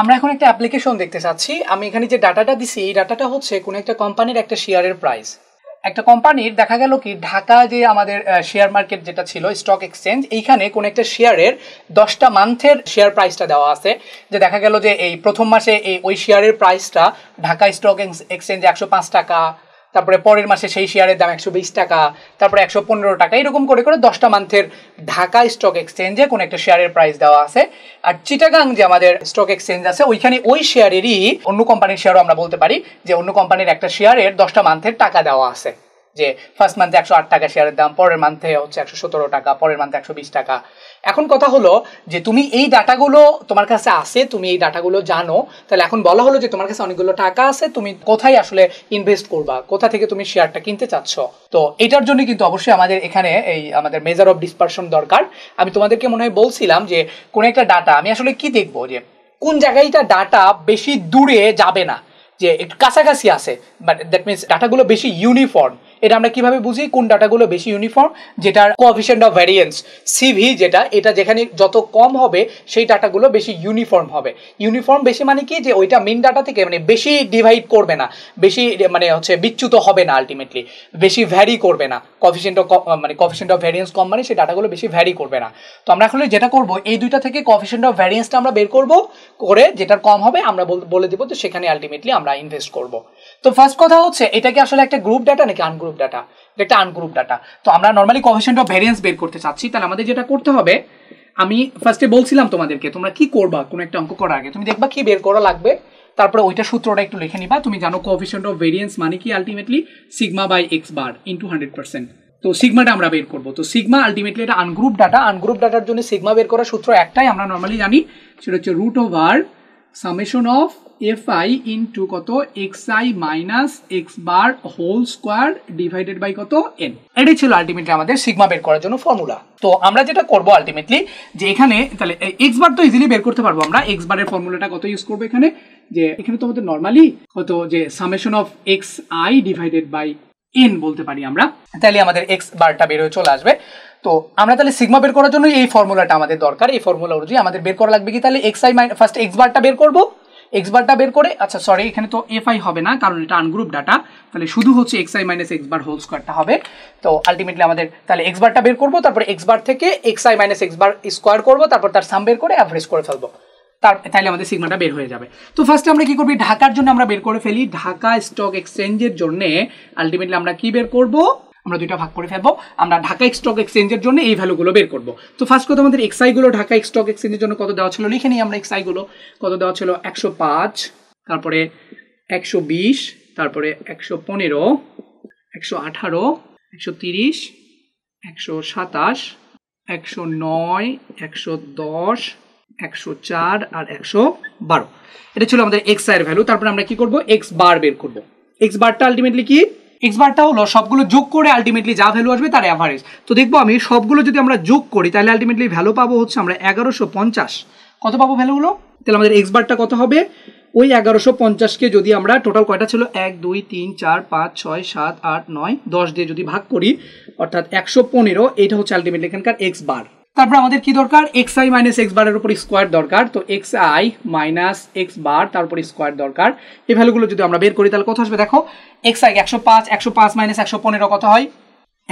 আমরা এখন একটা অ্যাপ্লিকেশন দেখতে চাচ্ছি আমি এখানে যে ডাটাটা দিছি এই ডাটাটা হচ্ছে কোনো একটা কোম্পানির একটা শেয়ারের প্রাইস একটা কোম্পানির দেখা গেল কি ঢাকা যে আমাদের শেয়ার মার্কেট যেটা ছিল স্টক এক্সচেঞ্জ এইখানে কোন একটা শেয়ারের দশটা মান্থের শেয়ার প্রাইসটা দেওয়া আছে যে দেখা গেল যে এই প্রথম মাসে এই ওই শেয়ারের প্রাইসটা ঢাকা স্টক এক্সচেঞ্জ একশো পাঁচ টাকা তারপরে পরের মাসে সেই শেয়ারের দাম একশো বিশ টাকা তারপরে একশো পনেরো টাকা এরকম করে করে দশটা মান্থের ঢাকা স্টক এক্সচেঞ্জে কোনো একটা শেয়ারের প্রাইস দেওয়া আছে আর চিটাগাং যে আমাদের স্টক এক্সচেঞ্জ আছে ওইখানে ওই শেয়ারেরই অন্য কোম্পানির শেয়ারও আমরা বলতে পারি যে অন্য কোম্পানির একটা শেয়ারের দশটা মান্থের টাকা দেওয়া আছে যে ফার্স্ট মান্থে একশো আট টাকা শেয়ারের দাম পরের মান্থে হচ্ছে একশো সতেরো টাকা পরের মান্থে একশো বিশ টাকা এখন কথা হলো যে তুমি এই ডাটাগুলো তোমার কাছে আছে তুমি এই ডাটাগুলো জানো তাহলে এখন বলা হলো যে তোমার কাছে অনেকগুলো টাকা আছে তুমি কোথায় আসলে ইনভেস্ট করবা কোথা থেকে তুমি শেয়ারটা কিনতে চাচ্ছ তো এটার জন্য কিন্তু অবশ্যই আমাদের এখানে এই আমাদের মেজার অফ ডিসপারশন দরকার আমি তোমাদেরকে মনে হয় বলছিলাম যে কোন একটা ডাটা আমি আসলে কি দেখবো যে কোন জায়গায়টা ডাটা বেশি দূরে যাবে না যে একটু কাছাকাছি আছে বাট দ্যাট মিনস ডাটাগুলো বেশি ইউনিফর্ম এটা আমরা কিভাবে বুঝি কোন ডাটাগুলো বেশি ইউনিফর্ম যেটার কোঅফিসিয়েন্ট অফ ভ্যারিয়েন্স সিভি যেটা এটা যেখানে যত কম হবে সেই ডাটাগুলো বেশি ইউনিফর্ম হবে ইউনিফর্ম বেশি মানে কি যে ওইটা মেন ডাটা থেকে মানে বেশি ডিভাইড করবে না বেশি মানে হচ্ছে বিচ্যুত হবে না আলটিমেটলি বেশি ভ্যারি করবে না কফিসিয়েন্ট অফ মানে কফিসিয়েন্ট অফ ভ্যারিয়েন্স কম মানে সেই ডাটাগুলো বেশি ভ্যারি করবে না তো আমরা এখন যেটা করব এই দুইটা থেকে কফিসিয়েন্ট অফ ভ্যারিয়েন্সটা আমরা বের করব করে যেটার কম হবে আমরা বলে দেবো তো সেখানে আলটিমেটলি আমরা ইনভেস্ট করব তো ফার্স্ট কথা হচ্ছে এটা কি আসলে একটা গ্রুপ ডাটা নাকি আনগ্রুপ আনগ্রুপ ডাটা এটা একটা আনগ্রুপ ডাটা তো আমরা নর্মালি কোভেশন অফ ভ্যারিয়েন্স বের করতে চাচ্ছি তাহলে আমাদের যেটা করতে হবে আমি ফার্স্টে বলছিলাম তোমাদেরকে তোমরা কি করবা কোনো একটা অঙ্ক করার আগে তুমি দেখবা কি বের করা লাগবে তারপরে ওইটা সূত্রটা একটু লিখে নিবা তুমি জানো কোভিশন অফ ভেরিয়েন্স মানে কি ultimately sigma by x bar into hundred percent তো সিগমাটা আমরা বের করবো তো সিগমা আলটিমেটলি এটা আনগ্রুপ ডাটা আনগ্রুপ ডাটার জন্য সিগমা বের করার সূত্র একটাই আমরা নর্মালি জানি সেটা হচ্ছে root over summation of f i into কত x i minus x bar whole square divided by কত এন এটাই ছিল আলটিমেটলি আমাদের সিগমা বের করার জন্য ফর্মুলা তো আমরা যেটা করব আলটিমেটলি যে এখানে তাহলে এক্স বার তো ইজিলি বের করতে পারবো আমরা এক্স বারের ফর্মুলাটা কত ইউজ করবো এখানে যে এখানে তো আমাদের নর্মালি কত যে summation of x i divided by n বলতে পারি আমরা তাহলে আমাদের এক্স বারটা বের হয়ে চলে আসবে তো আমরা তাহলে সিগমা বের করার জন্য এই ফর্মুলাটা আমাদের দরকার এই ফর্মুলা অনুযায়ী আমাদের বের করা লাগবে কি তাহলে এক্স আই ফার্স্ট এক্স বারটা বের করবো এক্স বারটা বের করে আচ্ছা সরি এখানে তো এফ আই হবে না কারণ এটা আনগ্রুপ ডাটা তাহলে শুধু হচ্ছে x i minus x bar whole স্কোয়ারটা হবে তো আলটিমেটলি আমাদের তাহলে এক্স বারটা বের করবো তারপর এক্স বার থেকে x i minus x bar square করবো তারপর তার সাম বের করে অ্যাভারেজ করে ফেলবো তার তাহলে আমাদের সিগমাটা বের হয়ে যাবে তো ফার্স্টে আমরা কি করবি ঢাকার জন্য আমরা বের করে ফেলি ঢাকা স্টক এক্সচেঞ্জের জন্য আলটিমেটলি আমরা কি বের করবো আমরা দুইটা ভাগ করে ফেলবো আমরা ঢাকা স্টক এক্সচেঞ্জের জন্য এই ভ্যালুগুলো বের করবো তো ফার্স্ট কথা আমাদের এক্সআইগুলো ঢাকা স্টক এক্সচেঞ্জের জন্য কত দেওয়া ছিল লিখে নিই আমরা এক্সআইগুলো কত দেওয়া ছিল একশো পাঁচ তারপরে একশো বিশ তারপরে একশো পনেরো একশো আঠারো একশো তিরিশ একশো সাতাশ একশো নয় একশো দশ একশো চার আর একশো বারো এটা ছিল আমাদের এক্স আয়ের ভ্যালু তারপরে আমরা কি করবো এক্স বার বের করবো এক্স বারটা আলটিমেটলি কি এক্স বারটা হলো সবগুলো যোগ করে আলটিমেটলি যা ভ্যালু আসবে তার অ্যাভারেজ তো দেখবো আমি সবগুলো যদি আমরা যোগ করি তাহলে আলটিমেটলি ভ্যালু পাবো হচ্ছে আমরা এগারোশো পঞ্চাশ কত পাবো ভ্যালুগুলো তাহলে আমাদের এক্স বারটা কত হবে ওই এগারোশো পঞ্চাশকে যদি আমরা টোটাল কয়টা ছিল এক দুই তিন চার পাঁচ ছয় সাত আট নয় দশ দিয়ে যদি ভাগ করি অর্থাৎ একশো পনেরো এটা হচ্ছে আলটিমেটলি এখানকার এক্স বার তারপর আমাদের কি দরকার এক্স আই মাইনাস এক্স বারের উপর স্কোয়ার দরকার তো x i minus x bar তারপর স্কোয়ার দরকার এই ভ্যালুগুলো যদি আমরা বের করি তাহলে কত আসবে দেখো এক্স আই একশো পাঁচ একশো পাঁচ মাইনাস একশো পনেরো কত হয়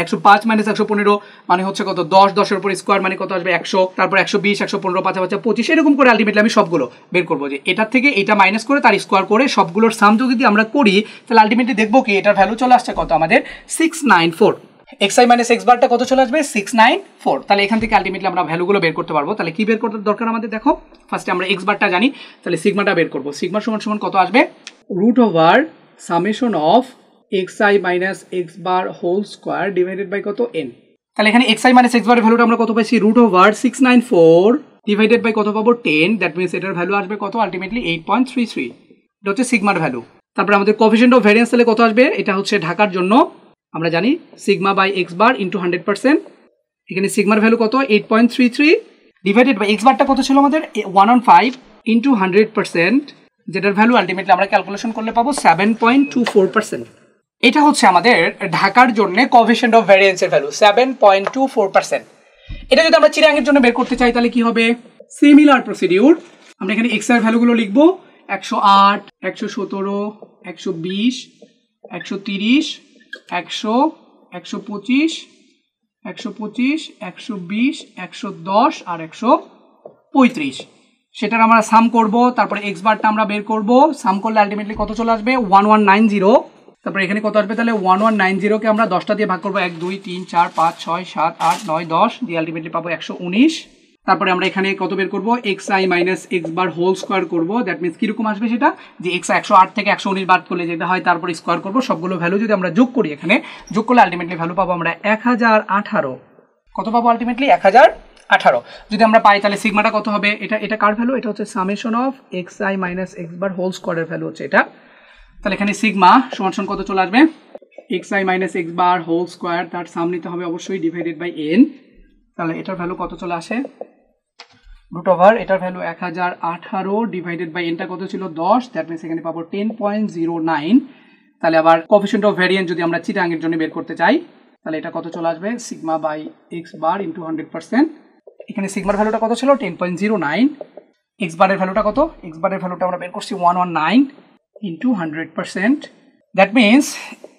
একশো পাঁচ মাইনাস একশো পনেরো মানে হচ্ছে কত দশ দশের উপর স্কোয়ার মানে কত আসবে একশো তারপর একশো বিশ একশো পনেরো পাঁচ পাঁচ পঁচিশ এরকম করে আলটিমেটলি আমি সবগুলো বের করবো যে এটার থেকে এটা মাইনাস করে তার স্কোয়ার করে সবগুলোর সাম যদি আমরা করি তাহলে আলটিমেটলি দেখবো কি এটার ভ্যালু চলে আসছে কত আমাদের six nine four x i minus x বারটা কত চলে আসবে সিক্স নাইন ফোর তাহলে এখান থেকে আলটিমেটলি আমরা ভ্যালুগুলো বের করতে পারবো তাহলে কি বের করতে দরকার আমাদের দেখো ফার্স্টে আমরা এক্স বারটা জানি তাহলে সিগমাটা বের করবো সিগমার সমান সমান কত আসবে root over summation of x i minus x bar whole square divided by কত এন তাহলে এখানে এক্স আই মাইনাস এক্স বারের ভ্যালুটা আমরা কত পাইছি root over six nine four divided by কত পাবো টেন দ্যাট মিনস এটার ভ্যালু আসবে কত ultimately eight point three three এটা হচ্ছে সিগমার ভ্যালু তারপরে আমাদের কফিসেন্ট অফ ভ্যারিয়েন্স তাহলে কত আসবে এটা হচ্ছে ঢাকার জন্য আমরা জানি sigma by x bar into hundred percent এখানে সিগমার ভ্যালু কত eight point three three divided by x বারটা কত ছিল আমাদের one on five into hundred percent যেটার ভ্যালু আলটিমেটলি আমরা ক্যালকুলেশন করলে পাবো seven point two four percent এটা হচ্ছে আমাদের ঢাকার জন্য কোভিশেন্ট অফ ভ্যারিয়েন্সের value seven point two four percent এটা যদি আমরা চিরাঙ্গের জন্য বের করতে চাই তাহলে কি হবে সিমিলার প্রসিডিউর আমরা এখানে এক্স এর ভ্যালুগুলো লিখবো একশো আট একশো সতেরো একশো বিশ একশো তিরিশ একশো একশো পঁচিশ একশো পঁচিশ একশো বিশ একশো দশ আর একশো পঁয়ত্রিশ সেটার আমরা সাম করব তারপরে বারটা আমরা বের করব সাম করলে আলটিমেটলি কত চলে আসবে ওয়ান ওয়ান নাইন জিরো তারপরে এখানে কত আসবে তাহলে ওয়ান ওয়ান নাইন জিরোকে আমরা দশটা দিয়ে ভাগ করবো এক দুই তিন চার পাঁচ ছয় সাত আট নয় দশ দিয়ে আলটিমেটলি পাবো একশো উনিশ তারপরে আমরা এখানে কত বের করবো x i minus x bar whole square করবো দ্যাট মিনস কীরকম আসবে সেটা যে এক্স একশো আট থেকে একশো উনিশ বাদ করলে যেটা হয় তারপর স্কোয়ার করবো সবগুলো ভ্যালু যদি আমরা যোগ করি এখানে যোগ করলে আলটিমেটলি ভ্যালু পাবো আমরা এক হাজার আঠারো কত পাবো আলটিমেটলি এক হাজার আঠারো যদি আমরা পাই তাহলে সিগমাটা কত হবে এটা এটা কার ভ্যালু এটা হচ্ছে summation of x i minus x bar whole স্কোয়ারের ভ্যালু হচ্ছে এটা তাহলে এখানে সিগমা সমান সমান কত চলে আসবে x i minus x bar whole square তার সাম নিতে হবে অবশ্যই ডিভাইডেড বাই এন তাহলে এটার ভ্যালু কত চলে আসে রুট ওভার এটার ভ্যালু এক হাজার আঠারো ডিভাইডেড বাই এনটা কত ছিল দশ দ্যাট মিনস এখানে পাবো টেন পয়েন্ট জিরো নাইন তাহলে আবার কফিসেন্ট অফ ভ্যারিয়েন্ট যদি আমরা চিটাঙ্গের জন্য বের করতে চাই তাহলে এটা কত চলে আসবে sigma by x bar into hundred percent এখানে সিগমার ভ্যালুটা কত ছিল ten point zero nine x বারের ভ্যালুটা কত এক্স বারের ভ্যালুটা আমরা বের করছি one one nine into hundred percent that means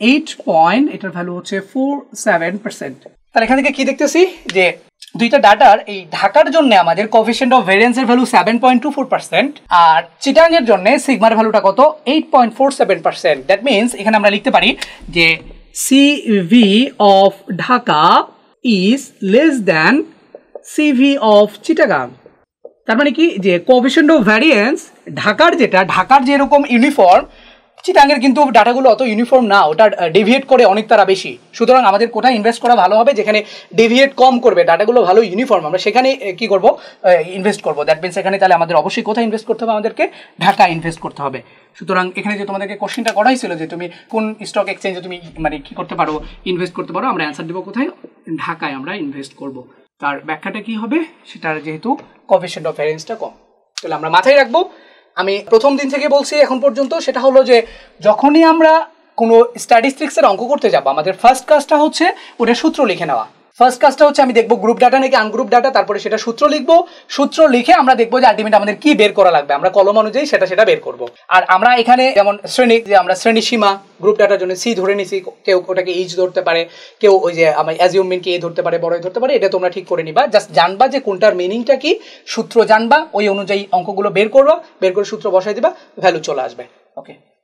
eight point এটার ভ্যালু হচ্ছে ফোর সেভেন পার্সেন্ট তাহলে এখান থেকে কি দেখতেছি যে দুইটা ডাটার এই ঢাকার জন্য আমাদের কোফিসিয়েন্ট অফ ভেরিয়েন্সের value seven point two four percent আর চিটাংয়ের জন্য সিগমার ভ্যালুটা কত eight point four seven percent that means এখানে আমরা লিখতে পারি যে CV of Dhaka is less than CV of Chittagong তার মানে কি যে কোভিশন অফ ভ্যারিয়েন্স ঢাকার যেটা ঢাকার যেরকম ইউনিফর্ম চিটাঙ্গের কিন্তু ডাটাগুলো অত ইউনিফর্ম না ওটা ডেভিয়েট করে অনেক তারা বেশি সুতরাং আমাদের কোথায় ইনভেস্ট করা ভালো হবে যেখানে ডেভিয়েট কম করবে ডাটাগুলো ভালো ইউনিফর্ম আমরা সেখানে কি করব ইনভেস্ট করব দ্যাট মিনস এখানে তাহলে আমাদের অবশ্যই কোথায় ইনভেস্ট করতে হবে আমাদেরকে ঢাকা ইনভেস্ট করতে হবে সুতরাং এখানে যে তোমাদেরকে কোশ্চেনটা করাই ছিল যে তুমি কোন স্টক এক্সচেঞ্জে তুমি মানে কি করতে পারো ইনভেস্ট করতে পারো আমরা অ্যান্সার দেবো কোথায় ঢাকায় আমরা ইনভেস্ট করব তার ব্যাখ্যাটা কি হবে সেটার যেহেতু কফিসেন্ট অফ ভ্যারেন্সটা কম তাহলে আমরা মাথায় রাখবো আমি প্রথম দিন থেকে বলছি এখন পর্যন্ত সেটা হলো যে যখনই আমরা কোনো স্ট্যাটিস্টিক্সের অঙ্ক করতে যাবো আমাদের ফার্স্ট কাজটা হচ্ছে ওটা সূত্র লিখে নেওয়া ফার্স্ট কাজটা হচ্ছে আমি দেখবো গ্রুপ ডাটা নাকি আনগ্রুপ ডাটা তারপরে সেটা সূত্র লিখবো সূত্র লিখে আমরা দেখবো যে আলটিমেট আমাদের কি বের করা লাগবে আমরা কলম অনুযায়ী সেটা সেটা বের করবো আর আমরা এখানে যেমন শ্রেণী যে আমরা শ্রেণী সীমা গ্রুপ ডাটার জন্য সি ধরে নিছি কেউ ওটাকে এইচ ধরতে পারে কেউ ওই যে আমার অ্যাজিউমেন্টকে এ ধরতে পারে বড় ধরতে পারে এটা তোমরা ঠিক করে নিবা জাস্ট জানবা যে কোনটার মিনিংটা কি সূত্র জানবা ওই অনুযায়ী অঙ্কগুলো বের করবা বের করে সূত্র বসাই দিবা ভ্যালু চলে আসবে ওকে